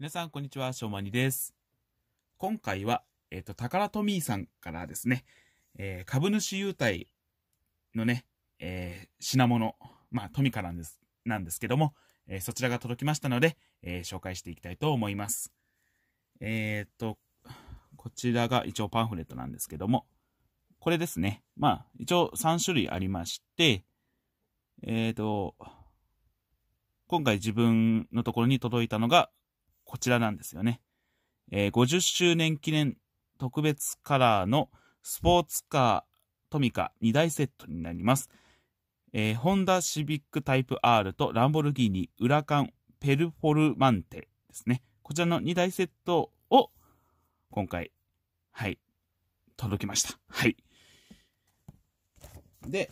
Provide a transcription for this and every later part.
皆さん、こんにちは。しょうまにです。今回は、えっ、ー、と、タカラトミーさんからですね、えー、株主優待のね、えー、品物、まあ、トミカなんです、なんですけども、えそちらが届きましたので、え紹介していきたいと思います。えっと、こちらが一応パンフレットなんですけども、これですね。まあ、一応3種類ありまして、えっ、と、今回自分のところに届いたのがこちらなんですよね。えー、50周年記念特別カラーのスポーツカートミカ2台セットになります。えー、ホンダシビックタイプ R とランボルギーニウラカンペルフォルマンテですね。こちらの2台セットを今回、はい、届きました。はい。で、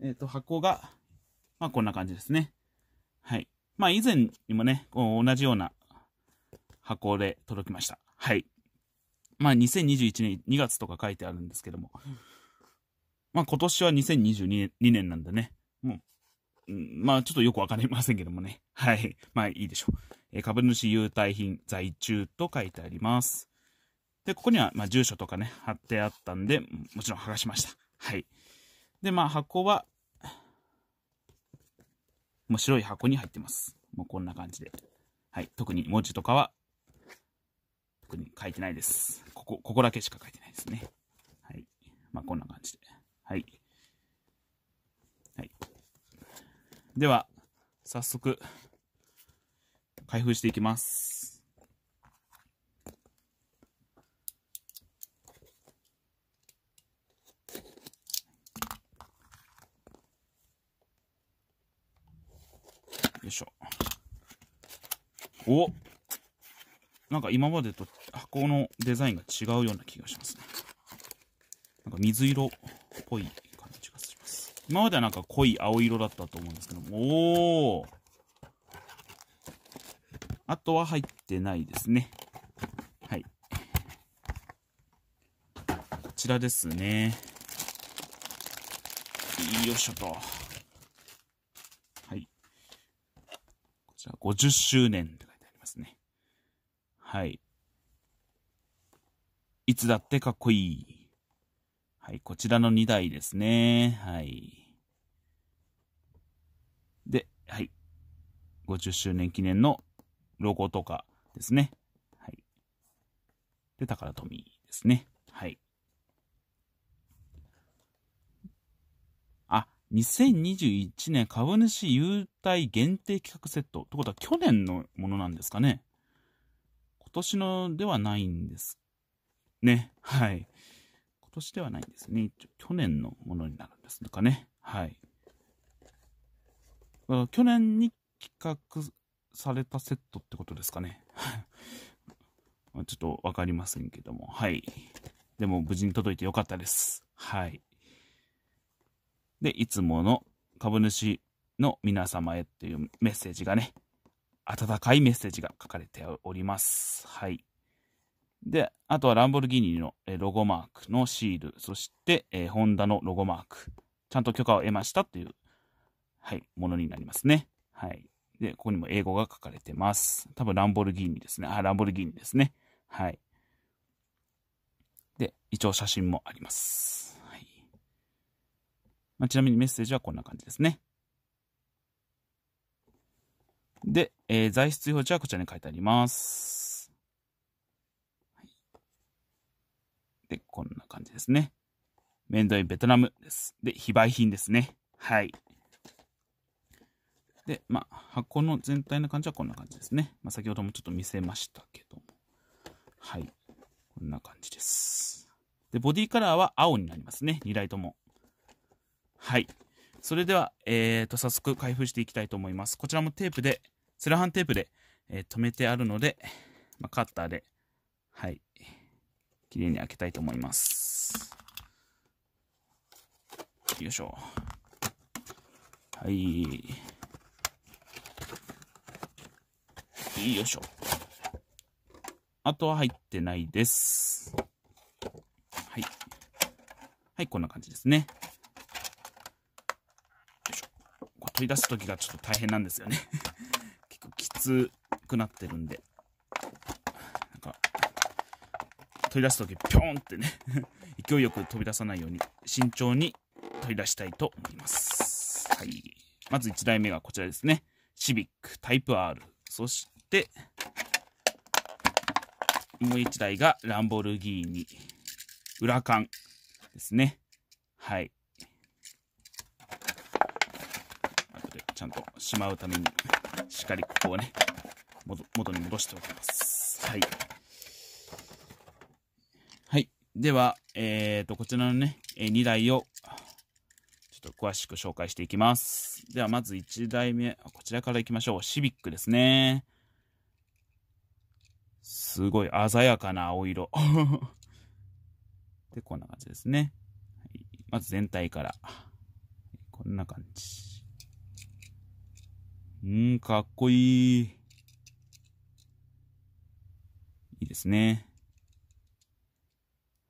えっ、ー、と、箱が、まあこんな感じですね。まあ、以前にもね、同じような箱で届きました。はい。まあ、2021年2月とか書いてあるんですけども、まあ、今年は2022年なんでね、もう、ん、まあ、ちょっとよくわかりませんけどもね。はい。まあ、いいでしょう。え株主優待品在中と書いてあります。で、ここには、まあ、住所とかね、貼ってあったんで、もちろん剥がしました。はい。で、まあ、箱は、もう白い箱に入ってます。もうこんな感じで。はい。特に文字とかは、特に書いてないです。ここ、ここだけしか書いてないですね。はい。まあ、こんな感じで。はい。はい。では、早速、開封していきます。よいしょ。おなんか今までと箱のデザインが違うような気がしますね。なんか水色っぽい感じがします。今まではなんか濃い青色だったと思うんですけども、おーあとは入ってないですね。はい。こちらですね。よいしょと。はい。こちら50周年ますね。はい。いつだってかっこいい。はい、こちらの2台ですね。はい。で、はい。50周年記念のロゴとかですね。はい。で、宝富ですね。はい。2021年株主優待限定企画セット。ってことは去年のものなんですかね。今年のではないんです。ね。はい。今年ではないんですね。去年のものになるんですかね。はい。去年に企画されたセットってことですかね。ちょっとわかりませんけども。はい。でも無事に届いてよかったです。はい。で、いつもの株主の皆様へというメッセージがね、温かいメッセージが書かれております。はい。で、あとはランボルギーニのロゴマークのシール、そして、えー、ホンダのロゴマーク。ちゃんと許可を得ましたという、はい、ものになりますね。はい。で、ここにも英語が書かれてます。多分ランボルギーニですね。あ、ランボルギーニですね。はい。で、一応写真もあります。まあ、ちなみにメッセージはこんな感じですね。で、えー、材質表示はこちらに書いてあります。はい、で、こんな感じですね。めんどいベトナムです。で、非売品ですね。はい。で、まあ、箱の全体の感じはこんな感じですね。まあ、先ほどもちょっと見せましたけども。はい。こんな感じです。で、ボディカラーは青になりますね。2台とも。はい。それでは、えー、と、早速開封していきたいと思います。こちらもテープで、セラハンテープで、えー、止めてあるので、まあ、カッターで、はい。綺麗に開けたいと思います。よいしょ。はい。よいしょ。あとは入ってないです。はい。はい、こんな感じですね。取り出す時がちょっと大変なんですよね 結構きつくなってるんでなんか取り出す時ピョーンってね勢いよく飛び出さないように慎重に取り出したいと思います、はい、まず1台目がこちらですねシビックタイプ R そしてもう1台がランボルギーニ裏缶ですねはいちゃんとしまうために、しっかりここをね、元に戻しておきます。はい。はい。では、えっ、ー、と、こちらのね、2台を、ちょっと詳しく紹介していきます。では、まず1台目、こちらからいきましょう。シビックですね。すごい鮮やかな青色。で、こんな感じですね。はい、まず全体から。こんな感じ。うん、かっこいい。いいですね。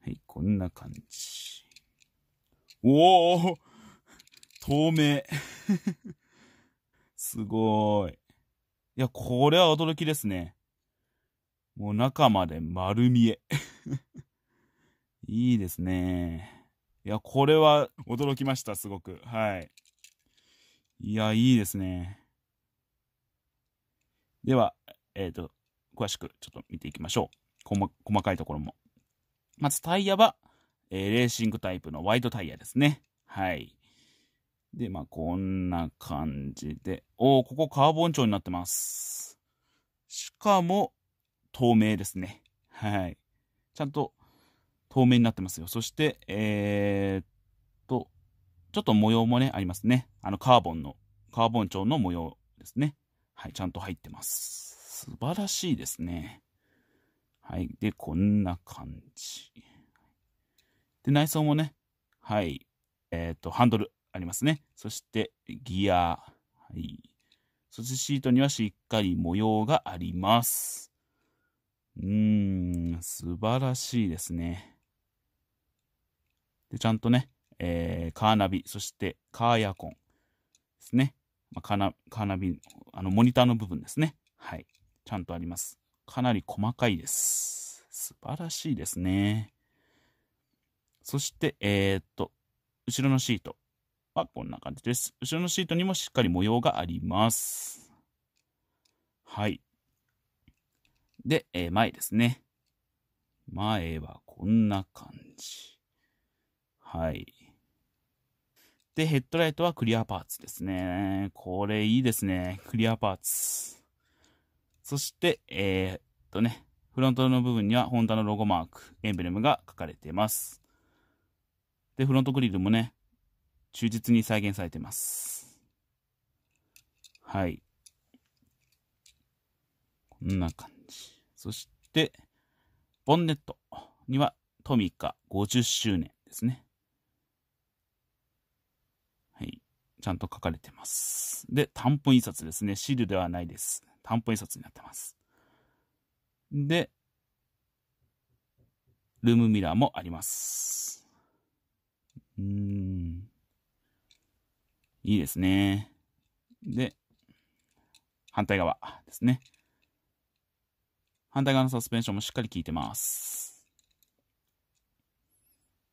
はい、こんな感じ。おお透明 すごーい。いや、これは驚きですね。もう中まで丸見え いいですね。いや、これは驚きました、すごく。はい。いや、いいですね。では、えっ、ー、と、詳しくちょっと見ていきましょう。細細かいところも。まずタイヤは、えー、レーシングタイプのワイドタイヤですね。はい。で、まあ、こんな感じで。おお、ここカーボン調になってます。しかも、透明ですね。はい。ちゃんと透明になってますよ。そして、えー、っと、ちょっと模様もね、ありますね。あの、カーボンの、カーボン調の模様ですね。はい、ちゃんと入ってます。素晴らしいですね。はい。で、こんな感じ。で、内装もね、はい。えっ、ー、と、ハンドルありますね。そして、ギア。はい。そしてシートにはしっかり模様があります。うーん、素晴らしいですね。で、ちゃんとね、えー、カーナビ、そしてカーエアコンですね。まあ、カナカーナビ、あの、モニターの部分ですね。はい。ちゃんとあります。かなり細かいです。素晴らしいですね。そして、えー、っと、後ろのシートはこんな感じです。後ろのシートにもしっかり模様があります。はい。で、えー、前ですね。前はこんな感じ。はい。で、ヘッドライトはクリアパーツですね。これいいですね。クリアパーツ。そして、えー、っとね、フロントの部分にはホンダのロゴマーク、エンブレムが書かれています。で、フロントグリルもね、忠実に再現されています。はい。こんな感じ。そして、ボンネットにはトミカ50周年ですね。ちゃんと書かれてます。で、短本印刷ですね。シールではないです。短本印刷になってます。で、ルームミラーもあります。うーん。いいですね。で、反対側ですね。反対側のサスペンションもしっかり効いてます。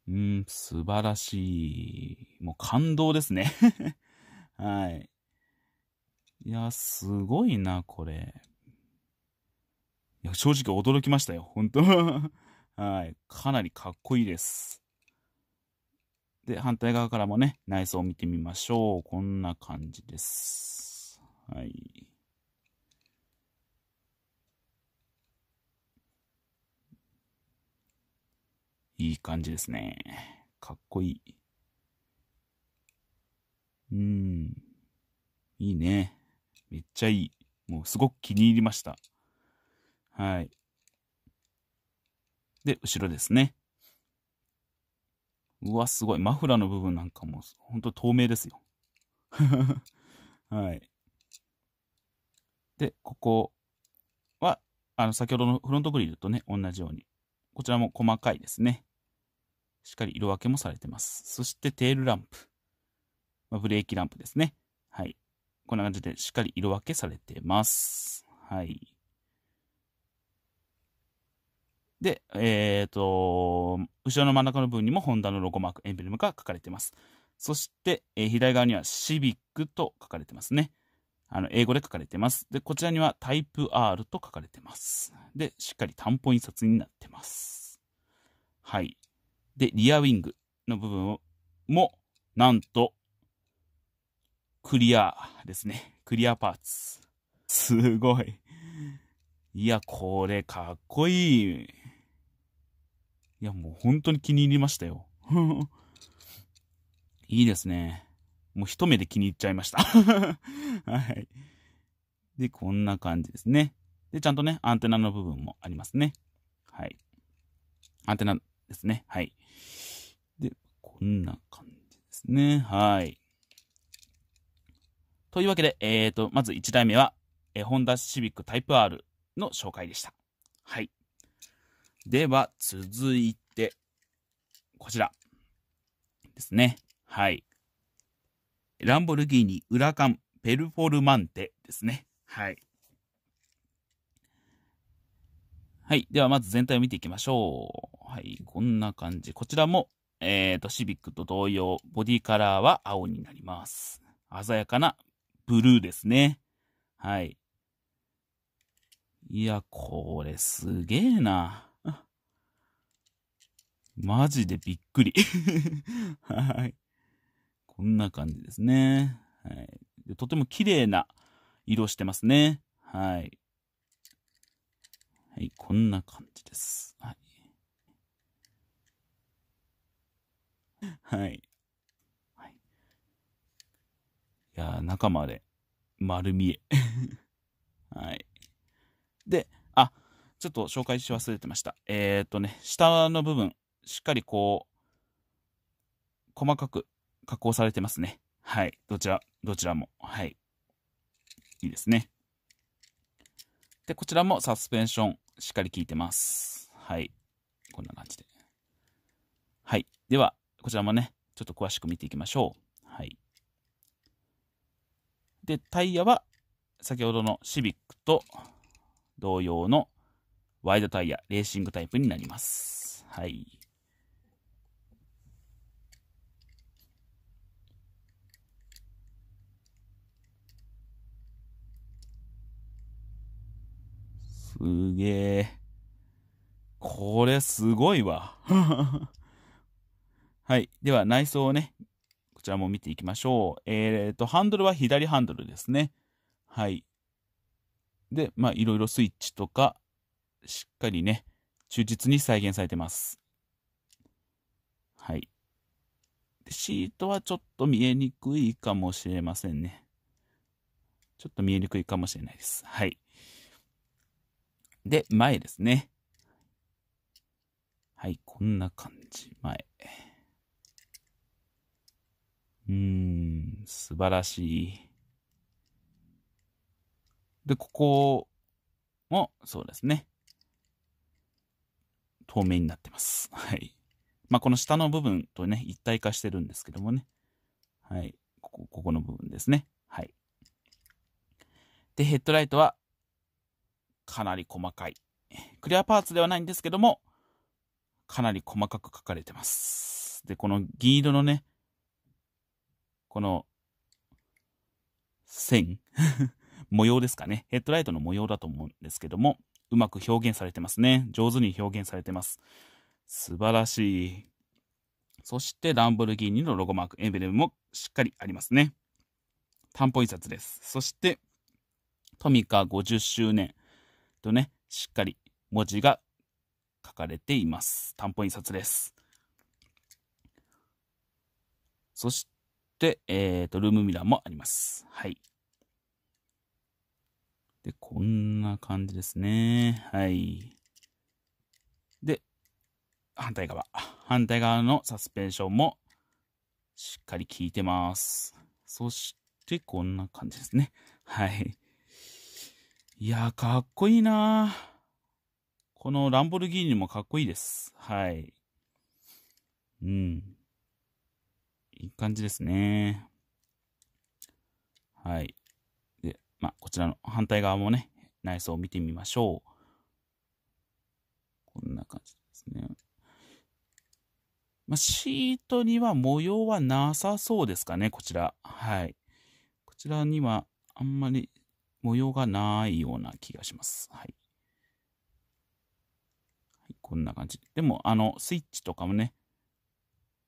うん、素晴らしい。もう感動ですね はい。いや、すごいな、これ。いや、正直驚きましたよ。本当 はい。かなりかっこいいです。で、反対側からもね、内装を見てみましょう。こんな感じです。はい。いい感じですね。かっこいい。うん。いいね。めっちゃいい。もうすごく気に入りました。はい。で、後ろですね。うわ、すごい。マフラーの部分なんかも、ほんと透明ですよ。はい。で、ここは、あの、先ほどのフロントグリルとね、同じように、こちらも細かいですね。しっかり色分けもされてます。そしてテールランプ。まあ、ブレーキランプですね。はい。こんな感じでしっかり色分けされてます。はい。で、えっ、ー、と、後ろの真ん中の部分にもホンダのロゴマーク、エンブレムが書かれてます。そして、えー、左側にはシビックと書かれてますね。あの、英語で書かれてます。で、こちらにはタイプ R と書かれてます。で、しっかり担保印刷になってます。はい。で、リアウィングの部分も、なんと、クリアですね。クリアパーツ。すごい。いや、これかっこいい。いや、もう本当に気に入りましたよ。いいですね。もう一目で気に入っちゃいました。はい。で、こんな感じですね。で、ちゃんとね、アンテナの部分もありますね。はい。アンテナですね。はい。で、こんな感じですね。はい。というわけで、えっ、ー、と、まず1台目は、えー、ホンダシビックタイプ R の紹介でした。はい。では、続いて、こちらですね。はい。ランボルギーニ、ウラカン、ペルフォルマンテですね。はい。はい。では、まず全体を見ていきましょう。はい、こんな感じ。こちらも、えっ、ー、と、シビックと同様、ボディカラーは青になります。鮮やかなブルーですね。はい。いや、これすげえな。マジでびっくり。はい。こんな感じですね。はい。とても綺麗な色してますね。はい。はい、こんな感じです。はい。はい。はい、いや中まで丸見え。はい。で、あ、ちょっと紹介し忘れてました。えっ、ー、とね、下の部分、しっかりこう、細かく加工されてますね。はい。どちら、どちらも。はい。いいですね。で、こちらもサスペンション、しっかり効いてます。はい。こんな感じで。はい。では、こちらもね、ちょっと詳しく見ていきましょう。はい。で、タイヤは先ほどのシビックと同様のワイドタイヤ、レーシングタイプになります。はい。すげえ。これすごいわ。はい。では、内装をね、こちらも見ていきましょう。えっ、ー、と、ハンドルは左ハンドルですね。はい。で、まあ、いろいろスイッチとか、しっかりね、忠実に再現されてます。はい。シートはちょっと見えにくいかもしれませんね。ちょっと見えにくいかもしれないです。はい。で、前ですね。はい、こんな感じ。前。うん、素晴らしい。で、ここも、そうですね。透明になってます。はい。まあ、この下の部分とね、一体化してるんですけどもね。はい。ここ、ここの部分ですね。はい。で、ヘッドライトは、かなり細かい。クリアパーツではないんですけども、かなり細かく書かれてます。で、この銀色のね、この線 模様ですかね。ヘッドライトの模様だと思うんですけども、うまく表現されてますね。上手に表現されてます。素晴らしい。そしてランボルギーニのロゴマーク、エンブレムもしっかりありますね。担保印刷です。そして、トミカ50周年とね、しっかり文字が書かれています。担保印刷です。そし、えっ、ー、と、ルームミラーもあります。はい。で、こんな感じですね。はい。で、反対側。反対側のサスペンションもしっかり効いてます。そして、こんな感じですね。はい。いやー、かっこいいなこのランボルギーニもかっこいいです。はい。うん。いい感じですね。はい。で、まあ、こちらの反対側もね、内装を見てみましょう。こんな感じですね。まあ、シートには模様はなさそうですかね、こちら。はい。こちらにはあんまり模様がないような気がします。はい。はい、こんな感じ。でも、あの、スイッチとかもね、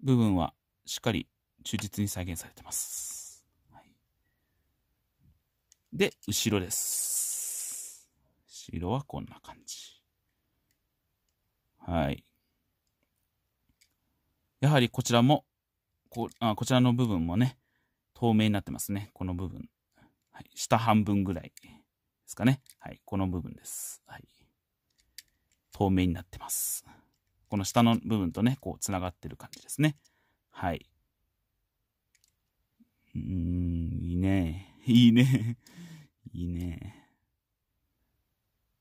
部分はしっかり忠実に再現されてます。はい、で、後ろです。後ろはこんな感じ。はい。やはりこちらも、こあこちらの部分もね、透明になってますね。この部分。はい、下半分ぐらいですかね。はい、この部分です。はい、透明になってます。この下の部分とね、こう、つながってる感じですね。はい。うん、いいね。いいね。いいね。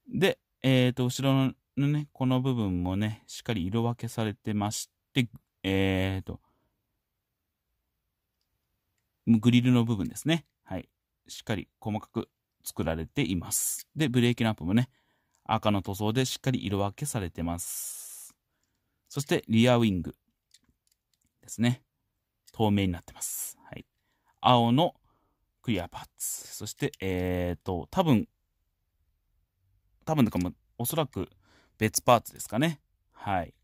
で、えっ、ー、と、後ろのね、この部分もね、しっかり色分けされてまして、えっ、ー、と、グリルの部分ですね。はい。しっかり細かく作られています。で、ブレーキランプもね、赤の塗装でしっかり色分けされてます。そして、リアウィングですね。透明になってます。はい。青のクリアパーツ。そして、えっ、ー、と、多分、多分とかも、おそらく別パーツですかね。はい。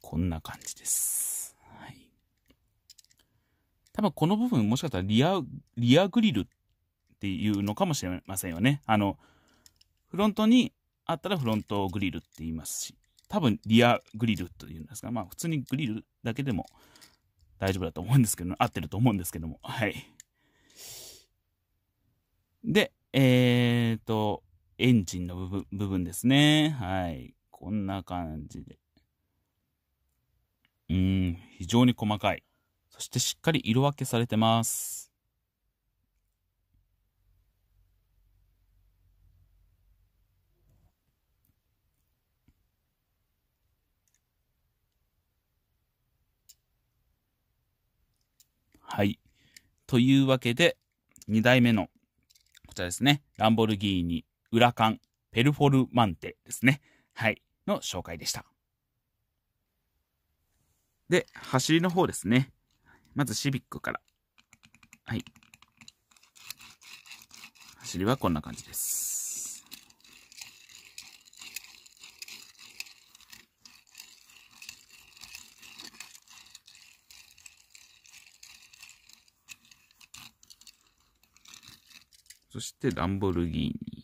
こんな感じです。はい。多分この部分、もしかしたらリア、リアグリルっていうのかもしれませんよね。あの、フロントにあったらフロントグリルって言いますし。多分リアグリルというんですか、まあ普通にグリルだけでも大丈夫だと思うんですけど、合ってると思うんですけども、はい。で、えーと、エンジンの部分ですね。はい。こんな感じで。うん、非常に細かい。そしてしっかり色分けされてます。はい。というわけで、2代目の、こちらですね、ランボルギーニ、ウラカン、ペルフォルマンテですね。はい。の紹介でした。で、走りの方ですね。まずシビックから。はい。走りはこんな感じです。そしてランボルギーニ。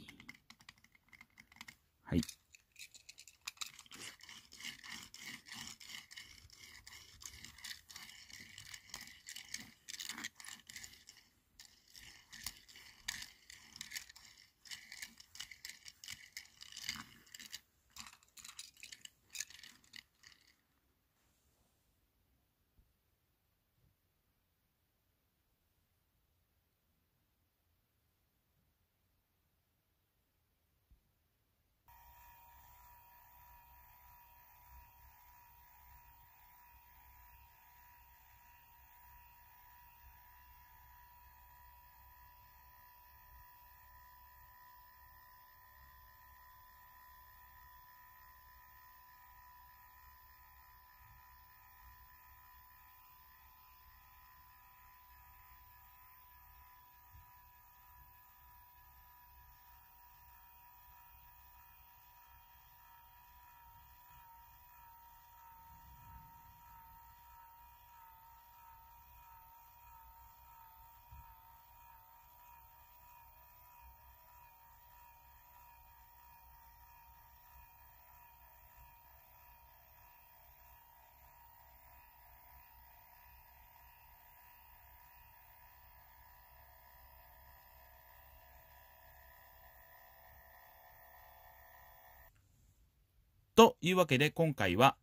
というわけで今回は、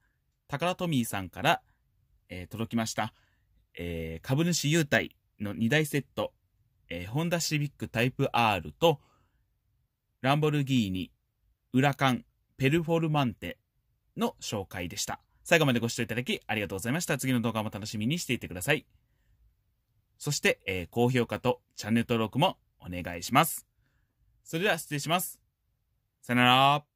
タカラトミーさんから、えー、届きました、えー、株主優待の2台セット、えー、ホンダシビックタイプ R と、ランボルギーニ、ウラカン、ペルフォルマンテの紹介でした。最後までご視聴いただきありがとうございました。次の動画も楽しみにしていてください。そして、えー、高評価とチャンネル登録もお願いします。それでは失礼します。さよなら。